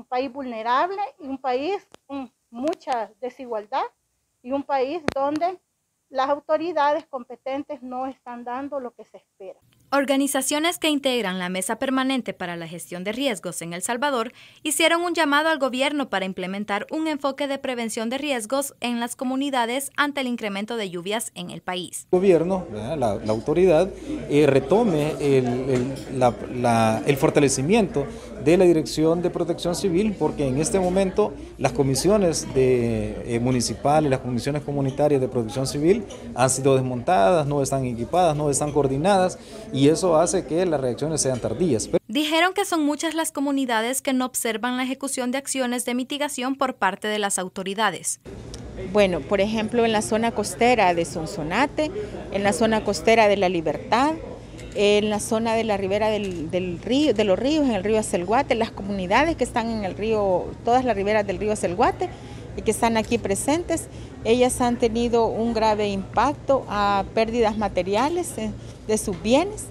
un país vulnerable y un país con mucha desigualdad y un país donde las autoridades competentes no están dando lo que se espera. Organizaciones que integran la Mesa Permanente para la Gestión de Riesgos en El Salvador hicieron un llamado al gobierno para implementar un enfoque de prevención de riesgos en las comunidades ante el incremento de lluvias en el país. El gobierno, la, autoridad, eh, retome el, el fortalecimiento de la Dirección de Protección Civil, porque en este momento las comisiones de, eh, municipales, las comisiones comunitarias de protección civil han sido desmontadas, no están equipadas, no están coordinadas y eso hace que las reacciones sean tardías. Dijeron que son muchas las comunidades que no observan la ejecución de acciones de mitigación por parte de las autoridades. Bueno, por ejemplo, en la zona costera de Sonsonate, en la zona costera de La Libertad, en la zona de la ribera del, río, de los ríos, en el río Acelguate, las comunidades que están en el río, todas las riberas del río Acelguate y que están aquí presentes, ellas han tenido un grave impacto a pérdidas materiales de sus bienes,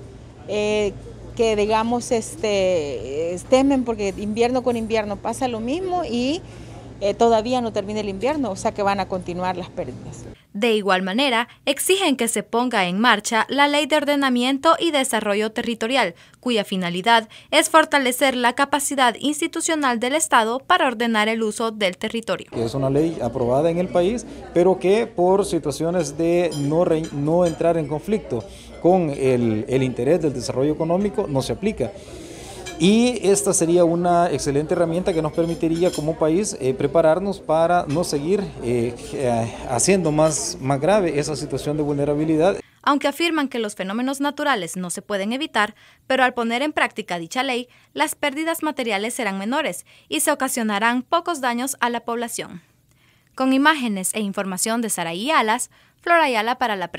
eh, que digamos este, temen porque invierno con invierno pasa lo mismo y eh, todavía no termina el invierno, o sea que van a continuar las pérdidas. De igual manera, exigen que se ponga en marcha la Ley de Ordenamiento y Desarrollo Territorial, cuya finalidad es fortalecer la capacidad institucional del Estado para ordenar el uso del territorio. Es una ley aprobada en el país, pero que por situaciones de no, no entrar en conflicto con el, el interés del desarrollo económico no se aplica. Y esta sería una excelente herramienta que nos permitiría como país eh, prepararnos para no seguir eh, eh, haciendo más, más grave esa situación de vulnerabilidad. Aunque afirman que los fenómenos naturales no se pueden evitar, pero al poner en práctica dicha ley, las pérdidas materiales serán menores y se ocasionarán pocos daños a la población. Con imágenes e información de Saraí Alas, Florayala para la